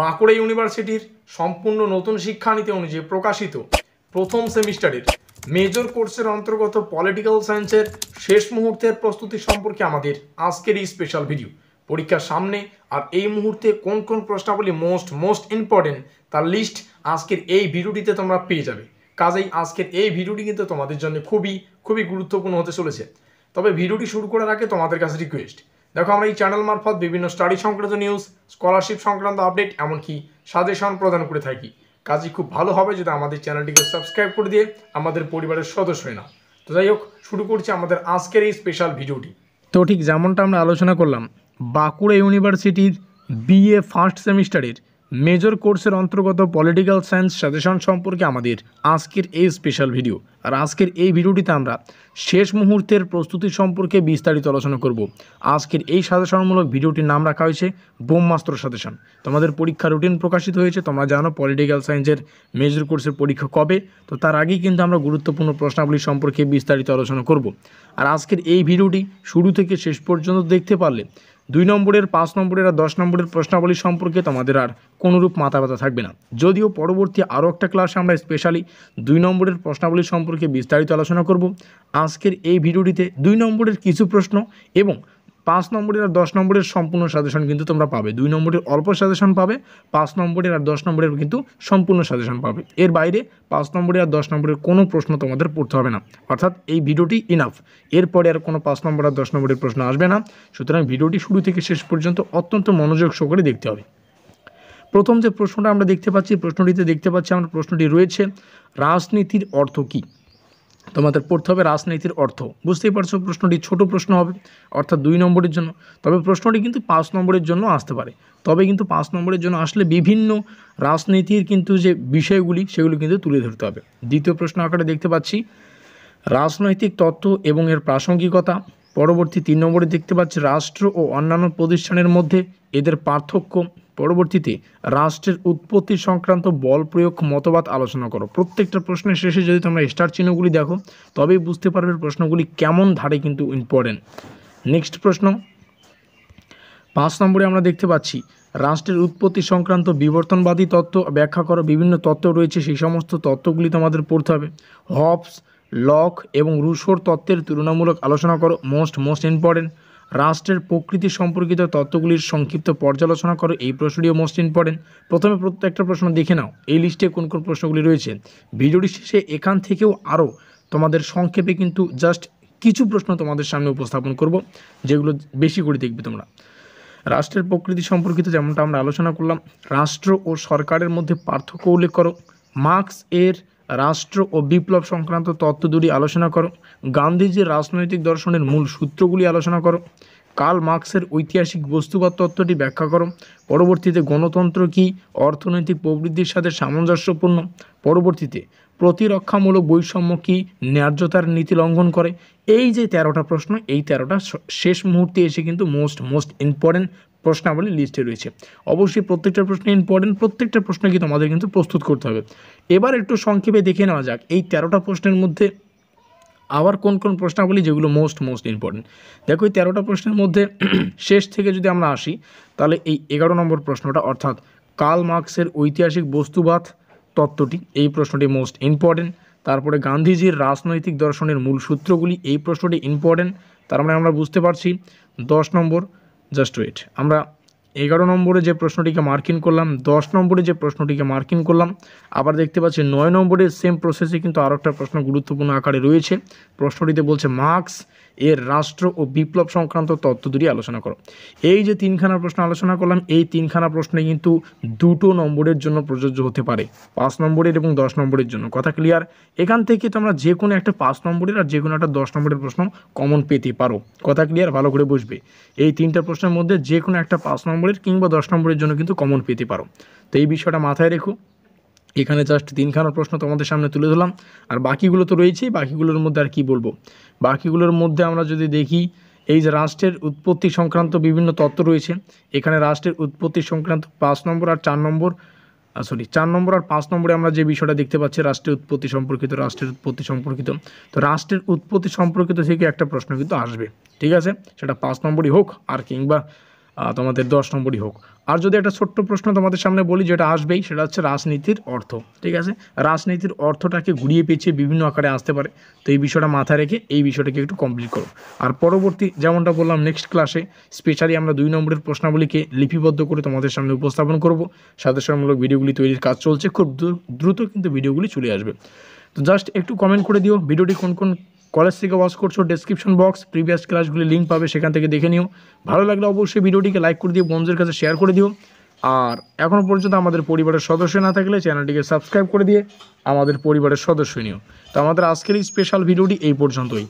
বাঁকুড়া ইউনিভার্সিটির সম্পূর্ণ নতুন শিক্ষানীতি অনুযায়ী প্রকাশিত প্রথম সেমিস্টারের মেজর কোর্সের অন্তর্গত পলিটিক্যাল সায়েন্সের শেষ মুহূর্তের প্রস্তুতি সম্পর্কে আমাদের আজকের এই স্পেশাল ভিডিও পরীক্ষার সামনে আর এই মুহূর্তে কোন কোন প্রশ্নাবলী মোস্ট মোস্ট ইম্পর্টেন্ট তার লিস্ট আজকের এই ভিডিওটিতে তোমরা পেয়ে যাবে কাজেই আজকের এই ভিডিওটি কিন্তু তোমাদের জন্য খুবই খুবই গুরুত্বপূর্ণ হতে চলেছে তবে ভিডিওটি শুরু করার আগে তোমাদের কাছে রিকোয়েস্ট দেখো আমরা এই চ্যানেল মারফত বিভিন্ন স্টাডি সংক্রান্ত নিউজ স্কলারশিপ সংক্রান্ত আপডেট এমনকি সাজেশন প্রদান করে থাকি কাজই খুব ভালো হবে যদি আমাদের চ্যানেলটিকে সাবস্ক্রাইব করে দিয়ে আমাদের পরিবারের সদস্য হয় না তো যাই হোক শুরু করছি আমাদের আজকের এই স্পেশাল ভিডিওটি তো ঠিক যেমনটা আমরা আলোচনা করলাম বাঁকুড়া ইউনিভার্সিটির বিএ ফার্স্ট সেমিস্টারের মেজর কোর্সের অন্তর্গত পলিটিক্যাল সায়েন্স সাজেশন সম্পর্কে আমাদের আজকের এই স্পেশাল ভিডিও আর আজকের এই ভিডিওটিতে আমরা শেষ মুহূর্তের প্রস্তুতি সম্পর্কে বিস্তারিত আলোচনা করব আজকের এই সাজেশনমূলক ভিডিওটির নাম রাখা হয়েছে ব্রহ্মাস্ত্র সাজেশন তোমাদের পরীক্ষা রুটিন প্রকাশিত হয়েছে তোমরা জানো পলিটিক্যাল সায়েন্সের মেজর কোর্সের পরীক্ষা কবে তো তার আগেই কিন্তু আমরা গুরুত্বপূর্ণ প্রশ্নাবলী সম্পর্কে বিস্তারিত আলোচনা করব আর আজকের এই ভিডিওটি শুরু থেকে শেষ পর্যন্ত দেখতে পারলে দুই নম্বরের পাঁচ নম্বরের আর দশ নম্বরের প্রশ্নাবলী সম্পর্কে তোমাদের আর কোনোরূপ মাথা ব্যথা থাকবে না যদিও পরবর্তী আরও একটা ক্লাসে আমরা স্পেশালি দুই নম্বরের প্রশ্নাবলী সম্পর্কে বিস্তারিত আলোচনা করব আজকের এই ভিডিওটিতে দুই নম্বরের কিছু প্রশ্ন এবং পাঁচ নম্বরের আর দশ নম্বরের সম্পূর্ণ সাজেশন কিন্তু তোমরা পাবে দুই নম্বরের অল্প সাজেশন পাবে পাঁচ নম্বরের আর দশ নম্বরের কিন্তু সম্পূর্ণ সাজেশন পাবে এর বাইরে পাঁচ নম্বরের আর দশ নম্বরের কোনো প্রশ্ন তোমাদের পড়তে হবে না অর্থাৎ এই ভিডিওটি ইনাফ এরপরে আর কোনো পাঁচ নম্বর আর দশ নম্বরের প্রশ্ন আসবে না সুতরাং ভিডিওটি শুরু থেকে শেষ পর্যন্ত অত্যন্ত মনোযোগ সহকারে দেখতে হবে প্রথম যে প্রশ্নটা আমরা দেখতে পাচ্ছি প্রশ্নটিতে দেখতে পাচ্ছি আমার প্রশ্নটি রয়েছে রাজনীতির অর্থ কী তোমাদের পড়তে হবে রাজনীতির অর্থ বুঝতেই পারছো প্রশ্নটি ছোট প্রশ্ন হবে অর্থাৎ দুই নম্বরের জন্য তবে প্রশ্নটি কিন্তু পাঁচ নম্বরের জন্য আসতে পারে তবে কিন্তু পাঁচ নম্বরের জন্য আসলে বিভিন্ন রাজনীতির কিন্তু যে বিষয়গুলি সেগুলি কিন্তু তুলে ধরতে হবে দ্বিতীয় প্রশ্ন আকারে দেখতে পাচ্ছি রাজনৈতিক তত্ত্ব এবং এর প্রাসঙ্গিকতা পরবর্তী তিন নম্বরে দেখতে পাচ্ছি রাষ্ট্র ও অন্যান্য প্রতিষ্ঠানের মধ্যে এদের পার্থক্য পরবর্তীতে রাষ্ট্রের উৎপত্তি সংক্রান্ত বল প্রয়োগ মতবাদ আলোচনা করো প্রত্যেকটা প্রশ্নের শেষে যদি তোমরা স্টার চিহ্নগুলি দেখো তবেই বুঝতে পারবে প্রশ্নগুলি কেমন ধারে কিন্তু ইম্পর্টেন্ট নেক্সট প্রশ্ন পাঁচ নম্বরে আমরা দেখতে পাচ্ছি রাষ্ট্রের উৎপত্তি সংক্রান্ত বিবর্তনবাদী তত্ত্ব ব্যাখ্যা করো বিভিন্ন তত্ত্ব রয়েছে সেই সমস্ত তত্ত্বগুলি তোমাদের পড়তে হবে হবস লক এবং রুশোর তত্ত্বের তুলনামূলক আলোচনা করো মোস্ট মোস্ট ইম্পর্টেন্ট রাষ্ট্রের প্রকৃতি সম্পর্কিত তত্ত্বগুলির সংক্ষিপ্ত পর্যালোচনা করো এই প্রশ্নটিও মোস্ট ইম্পর্টেন্ট প্রথমে প্রত্যেকটা প্রশ্ন দেখে নাও এই লিস্টে কোন কোন প্রশ্নগুলি রয়েছে ভিডিওটি শেষে এখান থেকেও আরও তোমাদের সংক্ষেপে কিন্তু জাস্ট কিছু প্রশ্ন তোমাদের সামনে উপস্থাপন করব যেগুলো বেশি করে দেখবে তোমরা রাষ্ট্রের প্রকৃতি সম্পর্কিত যেমনটা আমরা আলোচনা করলাম রাষ্ট্র ও সরকারের মধ্যে পার্থক্য উল্লেখ করো মার্কস এর রাষ্ট্র ও বিপ্লব সংক্রান্ত তত্ত্বদুরি আলোচনা করো গান্ধীজির রাজনৈতিক দর্শনের মূল সূত্রগুলি আলোচনা করো কার্ল মার্ক্সের ঐতিহাসিক বস্তুবাদ তত্ত্বটি ব্যাখ্যা করো পরবর্তীতে গণতন্ত্র কি অর্থনৈতিক প্রবৃদ্ধির সাথে সামঞ্জস্যপূর্ণ পরবর্তীতে প্রতিরক্ষামূলক বৈষম্য কি ন্যায্যতার নীতি লঙ্ঘন করে এই যে তেরোটা প্রশ্ন এই তেরোটা শেষ মুহূর্তে এসে কিন্তু মোস্ট মোস্ট ইম্পর্টেন্ট প্রশ্নাবলী লিস্টে রয়েছে অবশ্যই প্রত্যেকটা প্রশ্ন ইম্পর্টেন্ট প্রত্যেকটা প্রশ্ন কিন্তু আমাদের কিন্তু প্রস্তুত করতে হবে এবার একটু সংক্ষেপে দেখে নেওয়া যাক এই তেরোটা প্রশ্নের মধ্যে আবার কোন কোন প্রশ্নাবলী যেগুলো মোস্ট মোস্ট ইম্পর্টেন্ট দেখো এই তেরোটা প্রশ্নের মধ্যে শেষ থেকে যদি আমরা আসি তাহলে এই এগারো নম্বর প্রশ্নটা অর্থাৎ কার্ল মার্কসের ঐতিহাসিক বস্তুবাদ তত্ত্বটি এই প্রশ্নটি মোস্ট ইম্পর্টেন্ট তারপরে গান্ধীজির রাজনৈতিক দর্শনের মূল সূত্রগুলি এই প্রশ্নটি ইম্পর্টেন্ট তার মানে আমরা বুঝতে পারছি দশ নম্বর জাস্ট ওয়েট আমরা এগারো নম্বরে যে প্রশ্নটিকে মার্কিং করলাম দশ নম্বরে যে প্রশ্নটিকে মার্কিং করলাম আবার দেখতে পাচ্ছি নয় নম্বরে সেম প্রসেসে কিন্তু আরও একটা প্রশ্ন গুরুত্বপূর্ণ আকারে রয়েছে প্রশ্নটিতে বলছে মার্কস এর রাষ্ট্র ও বিপ্লব সংক্রান্ত তত্ত্ব দুটি আলোচনা করো এই যে তিনখানা প্রশ্ন আলোচনা করলাম এই তিনখানা প্রশ্নে কিন্তু দুটো নম্বরের জন্য প্রযোজ্য হতে পারে পাঁচ নম্বরের এবং দশ নম্বরের জন্য কথা ক্লিয়ার এখান থেকে তোমরা যে কোনো একটা পাঁচ নম্বরের আর যে কোনো একটা দশ নম্বরের প্রশ্ন কমন পেতে পারো কথা ক্লিয়ার ভালো করে বুঝবে এই তিনটা প্রশ্নের মধ্যে যে কোনো একটা পাঁচ নম্বরের কিংবা দশ নম্বরের জন্য কিন্তু কমন পেতে পারো তো এই বিষয়টা মাথায় রেখো এখানে জাস্ট তিনখানা প্রশ্ন তোমাদের সামনে তুলে ধরলাম আর বাকিগুলো তো রয়েছেই বাকিগুলোর মধ্যে আর কি বলবো বাকিগুলোর মধ্যে আমরা যদি দেখি এই যে রাষ্ট্রের উৎপত্তি সংক্রান্ত বিভিন্ন তত্ত্ব রয়েছে এখানে রাষ্ট্রের উৎপত্তি সংক্রান্ত পাঁচ নম্বর আর চার নম্বর সরি চার নম্বর আর পাঁচ নম্বরে আমরা যে বিষয়টা দেখতে পাচ্ছি রাষ্ট্রের উৎপত্তি সম্পর্কিত রাষ্ট্রের উৎপত্তি সম্পর্কিত তো রাষ্ট্রের উৎপত্তি সম্পর্কিত থেকে একটা প্রশ্ন কিন্তু আসবে ঠিক আছে সেটা পাঁচ নম্বরই হোক আর কিংবা তোমাদের দশ নম্বরই হোক আর যদি একটা ছোট্ট প্রশ্ন তোমাদের সামনে বলি যেটা আসবেই সেটা হচ্ছে রাজনীতির অর্থ ঠিক আছে রাজনীতির অর্থটাকে ঘুরিয়ে পেঁচিয়ে বিভিন্ন আকারে আসতে পারে তো এই বিষয়টা মাথায় রেখে এই বিষয়টাকে একটু কমপ্লিট করো আর পরবর্তী যেমনটা বললাম নেক্সট ক্লাসে স্পেশালি আমরা দুই নম্বরের প্রশ্নাবলীকে লিপিবদ্ধ করে তোমাদের সামনে উপস্থাপন করব সাদাসরমূলক ভিডিওগুলি তৈরির কাজ চলছে খুব দ্রুত কিন্তু ভিডিওগুলি চলে আসবে তো জাস্ট একটু কমেন্ট করে দিও ভিডিওটি কোন কোন কলেজ থেকে ওয়াচ করছো ডেসক্রিপশন বক্স প্রিভিয়াস ক্লাসগুলি লিঙ্ক পাবে সেখান থেকে দেখে নিও ভালো লাগলে অবশ্যই ভিডিওটিকে লাইক করে দিও বন্ধুদের কাছে শেয়ার করে দিও আর এখনও পর্যন্ত আমাদের পরিবারের সদস্য না থাকলে চ্যানেলটিকে সাবস্ক্রাইব করে দিয়ে আমাদের পরিবারের সদস্য নিও তো আমাদের আজকের এই স্পেশাল ভিডিওটি এই পর্যন্তই